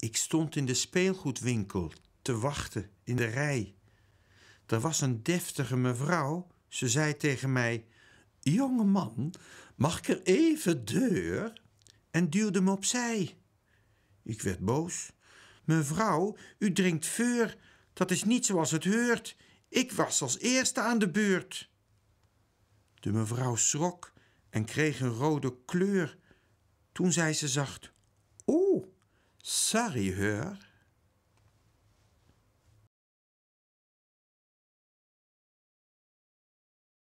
Ik stond in de speelgoedwinkel te wachten in de rij. Er was een deftige mevrouw. Ze zei tegen mij: Jonge man, mag ik er even deur? En duwde me opzij. Ik werd boos. Mevrouw, u drinkt vuur. Dat is niet zoals het heurt. Ik was als eerste aan de beurt. De mevrouw schrok en kreeg een rode kleur. Toen zei ze zacht: O, oh, Sorry, hör